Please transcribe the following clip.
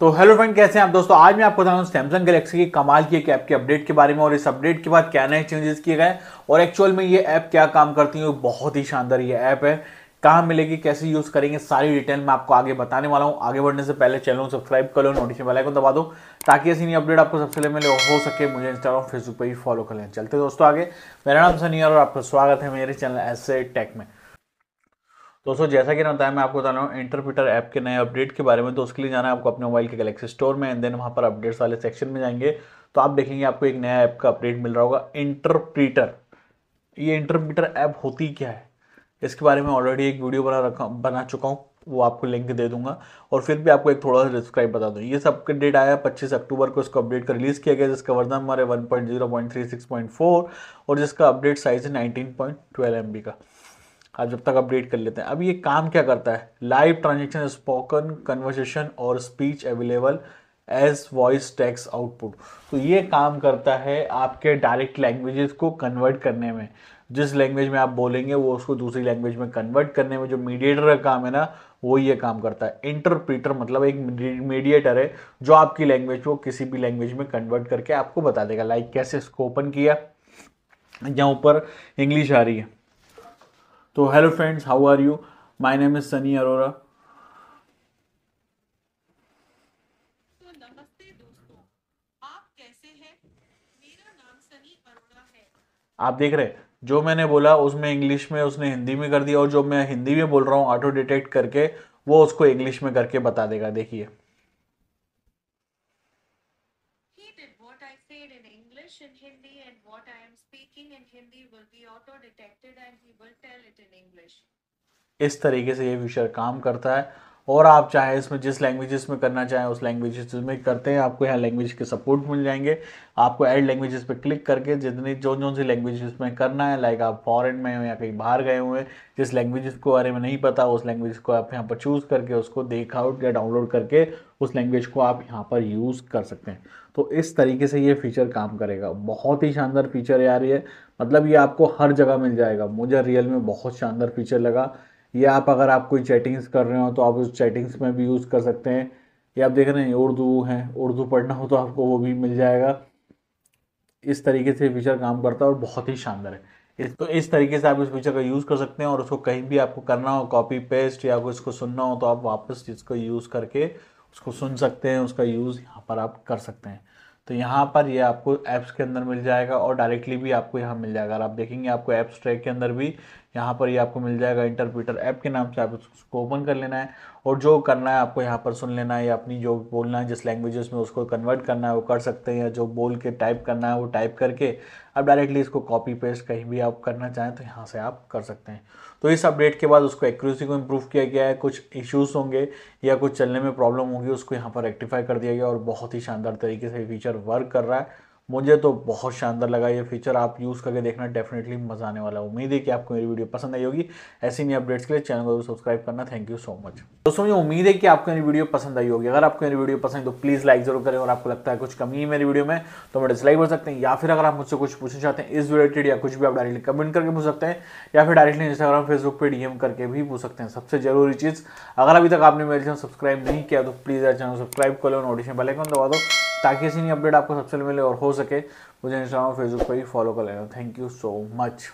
तो hello friend कैसे हैं आप दोस्तों आज मैं आपको बता सैमसंग गलेक्सी की कमाल की एक ऐप के अपडेट के बारे में और इस अपडेट के बाद क्या नए चेंजेस किए गए और एक्चुअल में ये ऐप क्या काम करती है बहुत ही शानदार ये ऐप है कहाँ मिलेगी कैसे यूज़ करेंगे सारी डिटेल मैं आपको आगे बताने वाला हूँ आगे बढ़ने से पहले चैनल सब्सक्राइब कर लो नोटिफिकेशन बेल आइकन दबा दो ताकि ऐसी नई अपडेट आपको सबसे पहले हो सके मुझे इंस्टाग्राम फेसबुक पर भी फॉलो कर लें चलते दोस्तों आगे मेरा नाम सनी और आपका स्वागत है मेरे चैनल ऐसे टेक में दोस्तों जैसा कि ना बताया मैं आपको बता रहा हूँ इंटरप्रिटर ऐप के नए अपडेट के बारे में तो उसके लिए जाना है आपको अपने मोबाइल के गलेक्सी स्टोर में एंड देन वहाँ पर अपडेट्स वाले सेक्शन में जाएंगे तो आप देखेंगे आपको एक नया ऐप का अपडेट मिल रहा होगा इंटरप्रीटर ये इंटरप्रीटर ऐप होती क्या है इसके बारे में ऑलरेडी एक वीडियो बना रखा बना चुका हूँ वो आपको लिंक दे दूंगा और फिर भी आपको एक थोड़ा सा डिस्क्राइब बता दूँ ये सब का डेट आया 25 अक्टूबर को इसको अपडेट कर रिलीज़ किया गया जिसका वर्जन हमारे 1.0.36.4 और जिसका अपडेट साइज़ है 19.12 एमबी का आप जब तक अपडेट कर लेते हैं अब ये काम क्या करता है लाइव ट्रांजेक्शन स्पोकन कन्वर्सेशन और speech available as voice text output तो ये काम करता है आपके डायरेक्ट लैंग्वेजेस को कन्वर्ट करने में जिस लैंग्वेज में आप बोलेंगे वो उसको दूसरी लैंग्वेज में कन्वर्ट करने में जो मीडिएटर का काम है ना वो ये काम करता है इंटरप्रीटर मतलब एक मीडिएटर है जो आपकी लैंग्वेज को किसी भी लैंग्वेज में कन्वर्ट करके आपको बता देगा लाइक like कैसे इसको ओपन किया या ऊपर इंग्लिश आ रही है तो hello friends how are you my name is Sunny Arora आप आप देख रहे जो मैंने बोला उसमें इंग्लिश में उसने हिंदी में कर दिया और जो मैं हिंदी में बोल रहा हूँ ऑटो डिटेक्ट करके वो उसको इंग्लिश में करके बता देगा देखिए English in Hindi and what I am speaking in Hindi will be auto detected and he will tell it in English. इस तरीके से ये विषय काम करता है और आप चाहे इसमें जिस लैंग्वेजेस में करना चाहें उस लैंग्वेजेस में करते हैं आपको यहाँ लैंग्वेज के सपोर्ट मिल जाएंगे आपको ऐड लैंग्वेजेस पे क्लिक करके जितनी जो जो सी लैंग्वेजेस में करना है लाइक आप फॉरेन में हो या कहीं बाहर गए हुए हैं जिस लैंग्वेज के बारे में नहीं पता उस लैंग्वेज को आप यहाँ पर चूज़ करके उसको देख आउट या डाउनलोड करके उस लैंग्वेज को आप यहाँ पर यूज़ कर सकते हैं तो इस तरीके से ये फीचर काम करेगा बहुत ही शानदार फीचर यार ये मतलब ये आपको हर जगह मिल जाएगा मुझे रियल में बहुत शानदार फीचर लगा या आप अगर आप कोई चैटिंग्स कर रहे हो तो आप उस चैटिंग्स में भी यूज़ कर सकते हैं या आप देख रहे हैं उर्दू हैं उर्दू पढ़ना हो तो आपको वो भी मिल जाएगा इस तरीके से फीचर काम करता है और बहुत ही शानदार है इस तो इस तरीके से आप इस फीचर का यूज़ कर सकते हैं और उसको कहीं भी आपको करना हो कॉपी पेस्ट या कोई इसको सुनना हो तो आप वापस इसको यूज़ करके उसको सुन सकते हैं उसका यूज़ यहाँ पर आप कर सकते हैं तो यहाँ पर ये यह आपको ऐप्स के अंदर मिल जाएगा और डायरेक्टली भी आपको यहाँ मिल जाएगा अगर आप देखेंगे आपको ऐप्स ट्रैक के अंदर भी यहाँ पर ये आपको मिल जाएगा इंटरप्रीटर ऐप के नाम से आप उसको ओपन कर लेना है और जो करना है आपको यहाँ पर सुन लेना है या अपनी जो बोलना है जिस लैंग्वेजेस में उसको कन्वर्ट करना है वो कर सकते हैं या जो बोल के टाइप करना है वो टाइप करके अब डायरेक्टली इसको कॉपी पेस्ट कहीं भी आप करना चाहें तो यहाँ से आप कर सकते हैं तो इस अपडेट के बाद उसको एक्यूरेसी को इम्प्रूव किया गया है कुछ इश्यूज़ होंगे या कुछ चलने में प्रॉब्लम होगी उसको यहाँ पर रेक्टिफाई कर दिया गया और बहुत ही शानदार तरीके से फीचर वर्क कर रहा है मुझे तो बहुत शानदार लगा ये फीचर आप यूज़ करके देखना डेफिनेटली मज़ा आने वाला उम्मीद है कि आपको मेरी वीडियो पसंद आई होगी ऐसी नई अपडेट्स के लिए चैनल को सब्सक्राइब करना थैंक यू सो मच दोस्तों मुझे उम्मीद है कि आपको मेरी वीडियो पसंद आई होगी अगर आपको मेरी वीडियो पसंद तो प्लीज़ लाइक जरूर करें और आपको लगता है कुछ कमी है मेरी वीडियो में तो मैं डिसलाइक कर सकते हैं या फिर अगर आप मुझसे कुछ पूछना चाहते हैं इस रिलेटेड या कुछ भी आप डायरेक्टली कमेंट करके पूछ सकते हैं या फिर डायरेक्टली इंस्टाग्राम फेसबुक पर डीएम करके भी पूछ सकते हैं सबसे जरूरी चीज़ अगर अभी तक आपने मेरे चैनल सब्सक्राइब नहीं किया तो प्लीज़ चैनल सब्सक्राइब कर लो नोटिफिकेशन बेल दबा दो ताकि ऐसी नई अपडेट आपको सबसे मिले और हो सके मुझे इंस्टाग्राम फेसबुक पर ही फॉलो कर लेना थैंक यू सो मच